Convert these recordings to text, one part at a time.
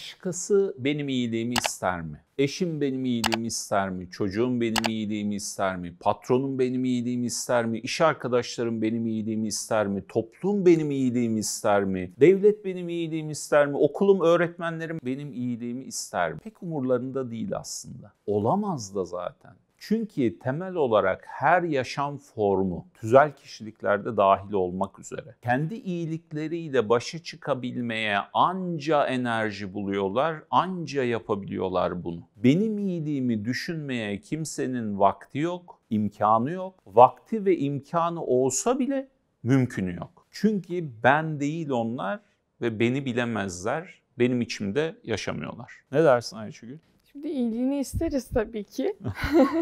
başkası benim iyiliğimi ister mi? Eşim benim iyiliğimi ister mi? Çocuğum benim iyiliğimi ister mi? Patronum benim iyiliğimi ister mi? İş arkadaşlarım benim iyiliğimi ister mi? Toplum benim iyiliğimi ister mi? Devlet benim iyiliğimi ister mi? Okulum, öğretmenlerim benim iyiliğimi ister mi? Pek umurlarında değil aslında. Olamaz da zaten. Çünkü temel olarak her yaşam formu tüzel kişiliklerde dahil olmak üzere kendi iyilikleriyle başa çıkabilmeye anca enerji buluyorlar, anca yapabiliyorlar bunu. Benim iyiliğimi düşünmeye kimsenin vakti yok, imkanı yok. Vakti ve imkanı olsa bile mümkünü yok. Çünkü ben değil onlar ve beni bilemezler. Benim içimde yaşamıyorlar. Ne dersin Ayşegül? Şimdi iyiliğini isteriz tabii ki.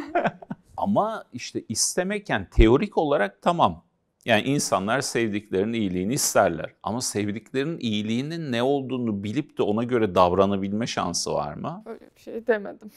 Ama işte istemek yani teorik olarak tamam. Yani insanlar sevdiklerinin iyiliğini isterler. Ama sevdiklerinin iyiliğinin ne olduğunu bilip de ona göre davranabilme şansı var mı? Öyle bir şey demedim.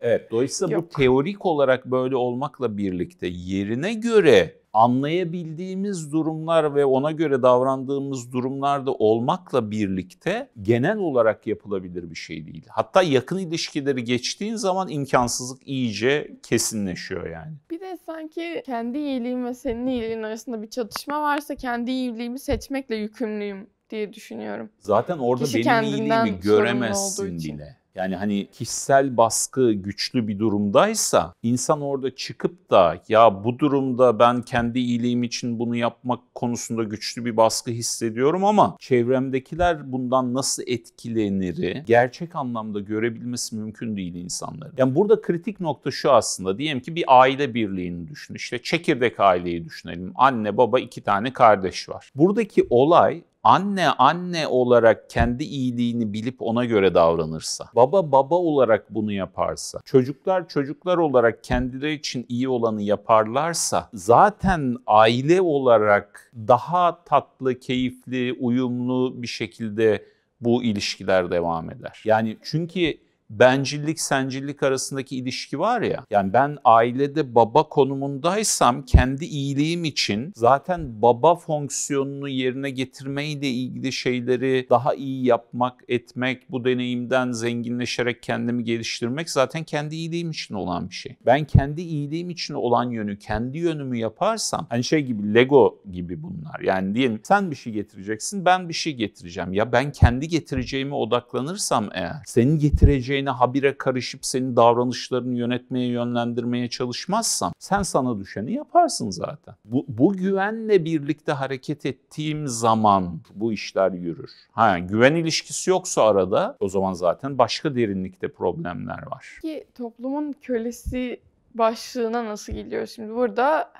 Evet, dolayısıyla Yok. bu teorik olarak böyle olmakla birlikte yerine göre anlayabildiğimiz durumlar ve ona göre davrandığımız durumlarda olmakla birlikte genel olarak yapılabilir bir şey değil. Hatta yakın ilişkileri geçtiğin zaman imkansızlık iyice kesinleşiyor yani. Bir de sanki kendi iyiliğim ve senin iyiliğin arasında bir çatışma varsa kendi iyiliğimi seçmekle yükümlüyüm diye düşünüyorum. Zaten orada Kişi benim iyiliğimi göremezsin bile. Yani hani kişisel baskı güçlü bir durumdaysa insan orada çıkıp da ya bu durumda ben kendi iyiliğim için bunu yapmak konusunda güçlü bir baskı hissediyorum ama çevremdekiler bundan nasıl etkileniri gerçek anlamda görebilmesi mümkün değil insanların. Yani burada kritik nokta şu aslında diyelim ki bir aile birliğini düşün. İşte çekirdek aileyi düşünelim. Anne baba iki tane kardeş var. Buradaki olay anne anne olarak kendi iyiliğini bilip ona göre davranırsa, baba baba olarak bunu yaparsa, çocuklar çocuklar olarak kendileri için iyi olanı yaparlarsa zaten aile olarak daha tatlı, keyifli, uyumlu bir şekilde bu ilişkiler devam eder. Yani çünkü bencillik sencillik arasındaki ilişki var ya. Yani ben ailede baba konumundaysam kendi iyiliğim için zaten baba fonksiyonunu yerine getirmeyle ilgili şeyleri daha iyi yapmak, etmek, bu deneyimden zenginleşerek kendimi geliştirmek zaten kendi iyiliğim için olan bir şey. Ben kendi iyiliğim için olan yönü, kendi yönümü yaparsam hani şey gibi Lego gibi bunlar. Yani diyelim sen bir şey getireceksin, ben bir şey getireceğim. Ya ben kendi getireceğime odaklanırsam eğer, senin getireceğin şeyine habire karışıp senin davranışlarını yönetmeye, yönlendirmeye çalışmazsam, sen sana düşeni yaparsın zaten. Bu, bu güvenle birlikte hareket ettiğim zaman bu işler yürür. Ha, güven ilişkisi yoksa arada o zaman zaten başka derinlikte problemler var. Ki toplumun kölesi başlığına nasıl geliyor şimdi? Burada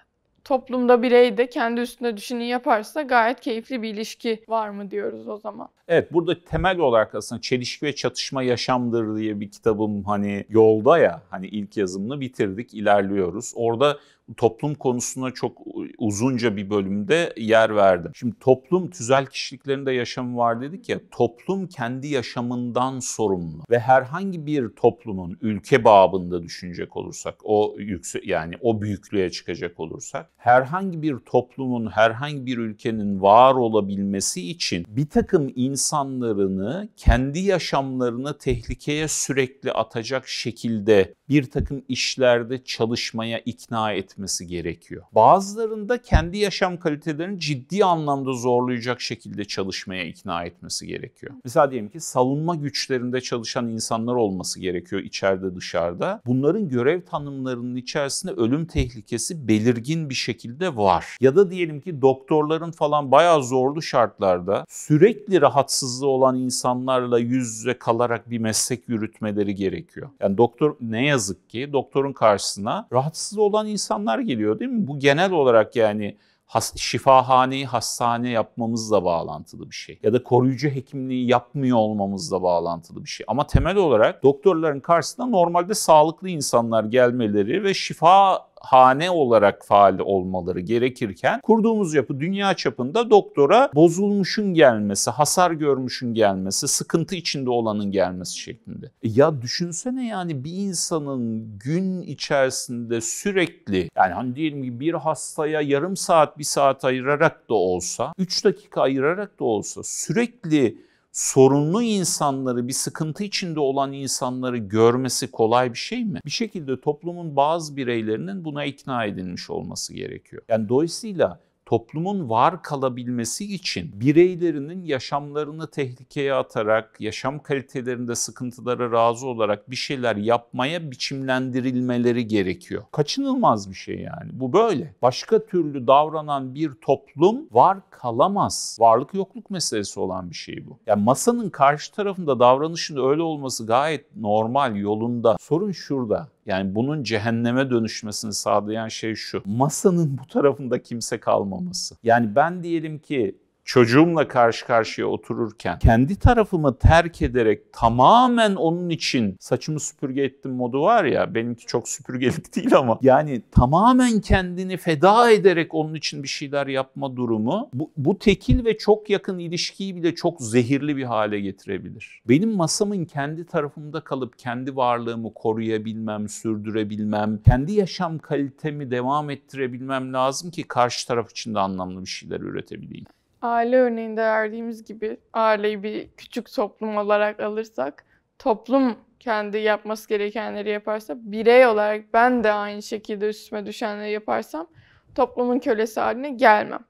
toplumda birey de kendi üstünde düşünün yaparsa gayet keyifli bir ilişki var mı diyoruz o zaman. Evet burada temel olarak aslında çelişki ve çatışma yaşamdır diye bir kitabım hani yolda ya hani ilk yazımını bitirdik ilerliyoruz. Orada toplum konusuna çok uzunca bir bölümde yer verdim. Şimdi toplum tüzel kişiliklerinde yaşamı var dedik ya. Toplum kendi yaşamından sorumlu ve herhangi bir toplumun ülke babında düşünecek olursak o yüksek yani o büyüklüğe çıkacak olursak herhangi bir toplumun herhangi bir ülkenin var olabilmesi için bir takım insanlarını kendi yaşamlarını tehlikeye sürekli atacak şekilde bir takım işlerde çalışmaya ikna etmek etmesi gerekiyor. Bazılarında kendi yaşam kalitelerini ciddi anlamda zorlayacak şekilde çalışmaya ikna etmesi gerekiyor. Mesela diyelim ki savunma güçlerinde çalışan insanlar olması gerekiyor içeride dışarıda. Bunların görev tanımlarının içerisinde ölüm tehlikesi belirgin bir şekilde var. Ya da diyelim ki doktorların falan bayağı zorlu şartlarda sürekli rahatsızlığı olan insanlarla yüz yüze kalarak bir meslek yürütmeleri gerekiyor. Yani doktor ne yazık ki doktorun karşısına rahatsız olan insanlar insanlar geliyor değil mi? Bu genel olarak yani has, şifahaneyi hastane yapmamızla bağlantılı bir şey. Ya da koruyucu hekimliği yapmıyor olmamızla bağlantılı bir şey. Ama temel olarak doktorların karşısına normalde sağlıklı insanlar gelmeleri ve şifa hane olarak faal olmaları gerekirken kurduğumuz yapı dünya çapında doktora bozulmuşun gelmesi, hasar görmüşün gelmesi, sıkıntı içinde olanın gelmesi şeklinde. E ya düşünsene yani bir insanın gün içerisinde sürekli yani hani diyelim ki bir hastaya yarım saat bir saat ayırarak da olsa, 3 dakika ayırarak da olsa sürekli sorunlu insanları, bir sıkıntı içinde olan insanları görmesi kolay bir şey mi? Bir şekilde toplumun bazı bireylerinin buna ikna edilmiş olması gerekiyor. Yani dolayısıyla toplumun var kalabilmesi için bireylerinin yaşamlarını tehlikeye atarak, yaşam kalitelerinde sıkıntılara razı olarak bir şeyler yapmaya biçimlendirilmeleri gerekiyor. Kaçınılmaz bir şey yani. Bu böyle. Başka türlü davranan bir toplum var kalamaz. Varlık yokluk meselesi olan bir şey bu. Yani masanın karşı tarafında davranışın öyle olması gayet normal, yolunda. Sorun şurada. Yani bunun cehenneme dönüşmesini sağlayan şey şu. Masanın bu tarafında kimse kalmaması. Yani ben diyelim ki çocuğumla karşı karşıya otururken kendi tarafımı terk ederek tamamen onun için saçımı süpürge ettim modu var ya benimki çok süpürgelik değil ama yani tamamen kendini feda ederek onun için bir şeyler yapma durumu bu, bu tekil ve çok yakın ilişkiyi bile çok zehirli bir hale getirebilir. Benim masamın kendi tarafımda kalıp kendi varlığımı koruyabilmem, sürdürebilmem, kendi yaşam kalitemi devam ettirebilmem lazım ki karşı taraf için de anlamlı bir şeyler üretebileyim. Aile örneğinde verdiğimiz gibi aileyi bir küçük toplum olarak alırsak toplum kendi yapması gerekenleri yaparsa birey olarak ben de aynı şekilde üstüme düşenleri yaparsam toplumun kölesi haline gelmem.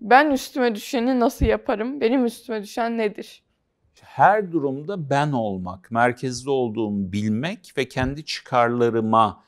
Ben üstüme düşeni nasıl yaparım? Benim üstüme düşen nedir? Her durumda ben olmak, merkezde olduğum bilmek ve kendi çıkarlarıma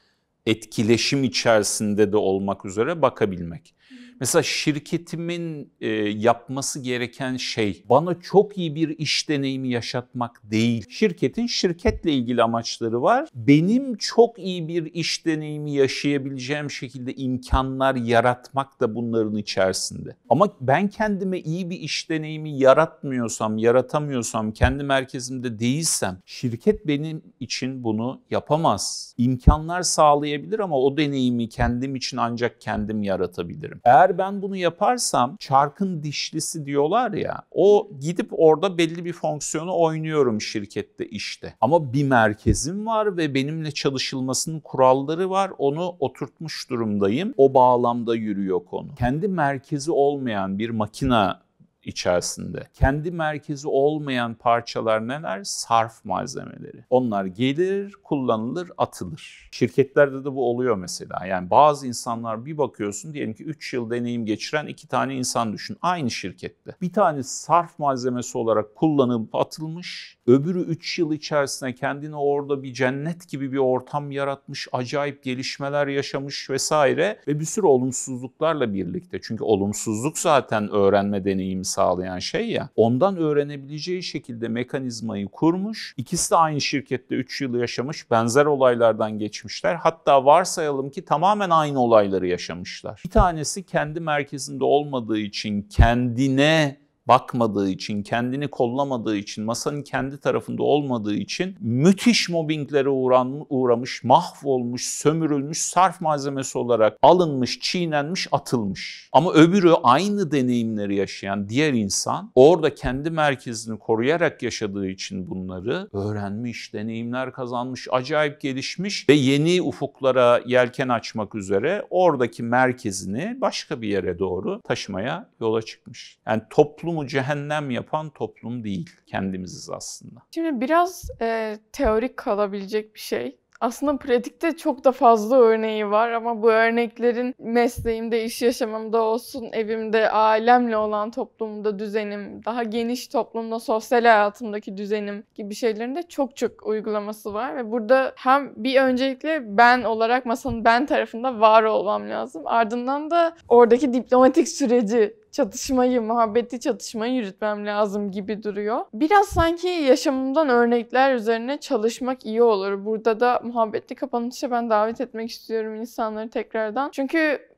etkileşim içerisinde de olmak üzere bakabilmek. Mesela şirketimin e, yapması gereken şey bana çok iyi bir iş deneyimi yaşatmak değil. Şirketin şirketle ilgili amaçları var. Benim çok iyi bir iş deneyimi yaşayabileceğim şekilde imkanlar yaratmak da bunların içerisinde. Ama ben kendime iyi bir iş deneyimi yaratmıyorsam, yaratamıyorsam, kendi merkezimde değilsem şirket benim için bunu yapamaz. İmkanlar sağlayabilir ama o deneyimi kendim için ancak kendim yaratabilirim. Eğer eğer ben bunu yaparsam çarkın dişlisi diyorlar ya o gidip orada belli bir fonksiyonu oynuyorum şirkette işte. Ama bir merkezim var ve benimle çalışılmasının kuralları var. Onu oturtmuş durumdayım. O bağlamda yürüyor konu. Kendi merkezi olmayan bir makina içerisinde. Kendi merkezi olmayan parçalar neler? Sarf malzemeleri. Onlar gelir, kullanılır, atılır. Şirketlerde de bu oluyor mesela. Yani bazı insanlar bir bakıyorsun diyelim ki 3 yıl deneyim geçiren iki tane insan düşün aynı şirkette. Bir tane sarf malzemesi olarak kullanıp atılmış, öbürü 3 yıl içerisinde kendini orada bir cennet gibi bir ortam yaratmış, acayip gelişmeler yaşamış vesaire ve bir sürü olumsuzluklarla birlikte. Çünkü olumsuzluk zaten öğrenme deneyimi sağlayan şey ya. Ondan öğrenebileceği şekilde mekanizmayı kurmuş. İkisi de aynı şirkette 3 yıl yaşamış. Benzer olaylardan geçmişler. Hatta varsayalım ki tamamen aynı olayları yaşamışlar. Bir tanesi kendi merkezinde olmadığı için kendine bakmadığı için, kendini kollamadığı için, masanın kendi tarafında olmadığı için müthiş mobbinglere uğran, uğramış, mahvolmuş, sömürülmüş, sarf malzemesi olarak alınmış, çiğnenmiş, atılmış. Ama öbürü aynı deneyimleri yaşayan diğer insan orada kendi merkezini koruyarak yaşadığı için bunları öğrenmiş, deneyimler kazanmış, acayip gelişmiş ve yeni ufuklara yelken açmak üzere oradaki merkezini başka bir yere doğru taşımaya yola çıkmış. Yani toplumu toplumu cehennem yapan toplum değil kendimiziz aslında. Şimdi biraz e, teorik kalabilecek bir şey. Aslında pratikte çok da fazla örneği var ama bu örneklerin mesleğimde, iş yaşamımda olsun, evimde, ailemle olan toplumda düzenim, daha geniş toplumda sosyal hayatımdaki düzenim gibi şeylerin de çok çok uygulaması var. Ve burada hem bir öncelikle ben olarak masanın ben tarafında var olmam lazım. Ardından da oradaki diplomatik süreci çatışmayı, muhabbeti çatışmayı yürütmem lazım gibi duruyor. Biraz sanki yaşamımdan örnekler üzerine çalışmak iyi olur. Burada da muhabbetli kapanışa ben davet etmek istiyorum insanları tekrardan. Çünkü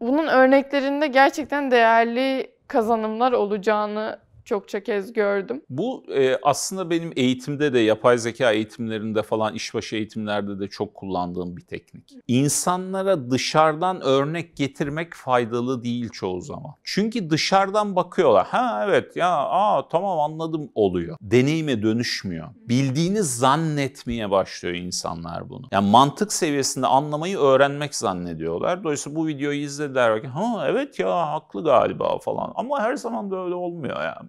bunun örneklerinde gerçekten değerli kazanımlar olacağını çokça kez gördüm. Bu e, aslında benim eğitimde de yapay zeka eğitimlerinde falan işbaşı eğitimlerde de çok kullandığım bir teknik. İnsanlara dışarıdan örnek getirmek faydalı değil çoğu zaman. Çünkü dışarıdan bakıyorlar. Ha evet ya aa tamam anladım oluyor. Deneyime dönüşmüyor. Bildiğini zannetmeye başlıyor insanlar bunu. Yani mantık seviyesinde anlamayı öğrenmek zannediyorlar. Dolayısıyla bu videoyu izlediler. Ha evet ya haklı galiba falan. Ama her zaman da öyle olmuyor yani.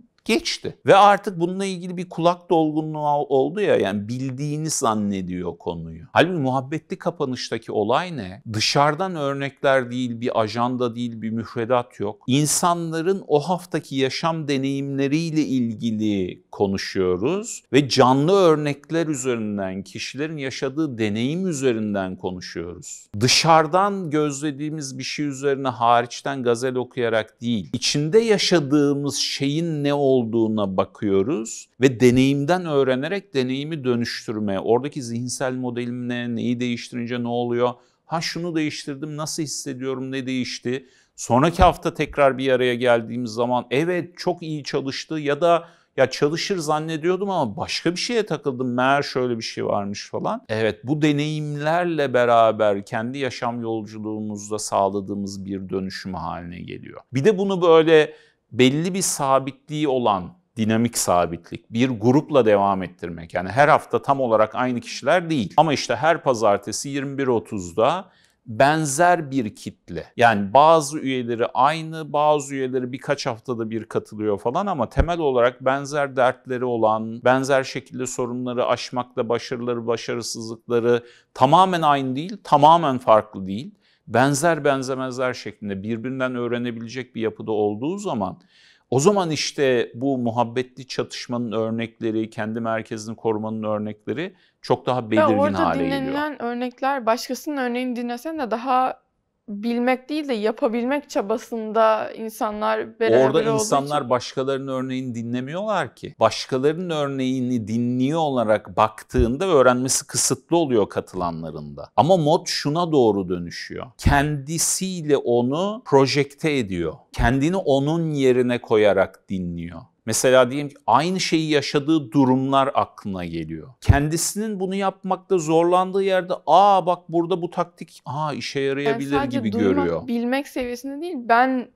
geçti. Ve artık bununla ilgili bir kulak dolgunluğu oldu ya yani bildiğini zannediyor konuyu. Halbuki muhabbetli kapanıştaki olay ne? Dışarıdan örnekler değil, bir ajanda değil, bir müfredat yok. İnsanların o haftaki yaşam deneyimleriyle ilgili konuşuyoruz ve canlı örnekler üzerinden, kişilerin yaşadığı deneyim üzerinden konuşuyoruz. Dışarıdan gözlediğimiz bir şey üzerine hariçten gazel okuyarak değil, içinde yaşadığımız şeyin ne olduğunu olduğuna bakıyoruz ve deneyimden öğrenerek deneyimi dönüştürme oradaki zihinsel modelimle neyi değiştirince ne oluyor? Ha şunu değiştirdim, nasıl hissediyorum, ne değişti? Sonraki hafta tekrar bir araya geldiğimiz zaman evet çok iyi çalıştı ya da ya çalışır zannediyordum ama başka bir şeye takıldım. Meğer şöyle bir şey varmış falan. Evet bu deneyimlerle beraber kendi yaşam yolculuğumuzda sağladığımız bir dönüşüm haline geliyor. Bir de bunu böyle belli bir sabitliği olan dinamik sabitlik, bir grupla devam ettirmek. Yani her hafta tam olarak aynı kişiler değil. Ama işte her pazartesi 21.30'da benzer bir kitle. Yani bazı üyeleri aynı, bazı üyeleri birkaç haftada bir katılıyor falan ama temel olarak benzer dertleri olan, benzer şekilde sorunları aşmakta başarıları, başarısızlıkları tamamen aynı değil, tamamen farklı değil benzer benzemezler şeklinde birbirinden öğrenebilecek bir yapıda olduğu zaman o zaman işte bu muhabbetli çatışmanın örnekleri, kendi merkezini korumanın örnekleri çok daha belirgin hale geliyor. Orada dinlenilen örnekler başkasının örneğini dinlesen de daha bilmek değil de yapabilmek çabasında insanlar beraber Orada insanlar için... başkalarının örneğini dinlemiyorlar ki. Başkalarının örneğini dinliyor olarak baktığında öğrenmesi kısıtlı oluyor katılanlarında. Ama mod şuna doğru dönüşüyor. Kendisiyle onu projekte ediyor. Kendini onun yerine koyarak dinliyor. Mesela diyelim ki aynı şeyi yaşadığı durumlar aklına geliyor. Kendisinin bunu yapmakta zorlandığı yerde aa bak burada bu taktik aa işe yarayabilir yani gibi duymak, görüyor. bilmek seviyesinde değil ben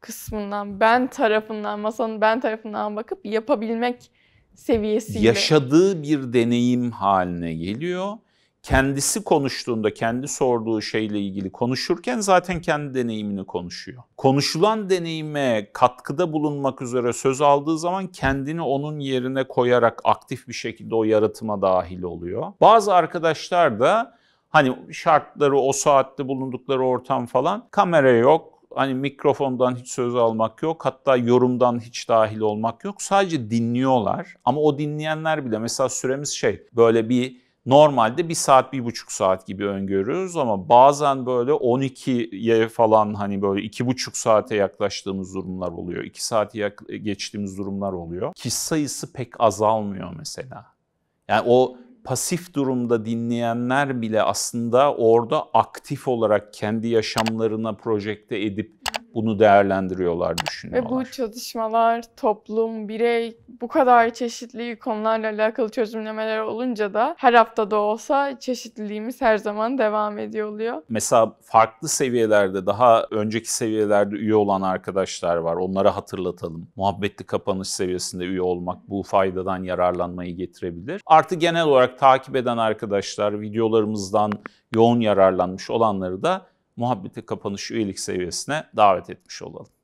kısmından, ben tarafından, masanın ben tarafından bakıp yapabilmek seviyesiyle. Yaşadığı bir deneyim haline geliyor kendisi konuştuğunda, kendi sorduğu şeyle ilgili konuşurken zaten kendi deneyimini konuşuyor. Konuşulan deneyime katkıda bulunmak üzere söz aldığı zaman kendini onun yerine koyarak aktif bir şekilde o yaratıma dahil oluyor. Bazı arkadaşlar da hani şartları o saatte bulundukları ortam falan kamera yok, hani mikrofondan hiç söz almak yok. Hatta yorumdan hiç dahil olmak yok. Sadece dinliyorlar. Ama o dinleyenler bile mesela süremiz şey böyle bir normalde bir saat, bir buçuk saat gibi öngörüyoruz ama bazen böyle 12'ye falan hani böyle iki buçuk saate yaklaştığımız durumlar oluyor. iki saate yak geçtiğimiz durumlar oluyor. Kişi sayısı pek azalmıyor mesela. Yani o pasif durumda dinleyenler bile aslında orada aktif olarak kendi yaşamlarına projekte edip bunu değerlendiriyorlar, düşünüyorlar. Ve bu çalışmalar toplum, birey bu kadar çeşitli konularla alakalı çözümlemeler olunca da her hafta da olsa çeşitliliğimiz her zaman devam ediyor oluyor. Mesela farklı seviyelerde daha önceki seviyelerde üye olan arkadaşlar var. Onları hatırlatalım. Muhabbetli kapanış seviyesinde üye olmak bu faydadan yararlanmayı getirebilir. Artı genel olarak takip eden arkadaşlar videolarımızdan yoğun yararlanmış olanları da muhabbeti kapanış üyelik seviyesine davet etmiş olalım.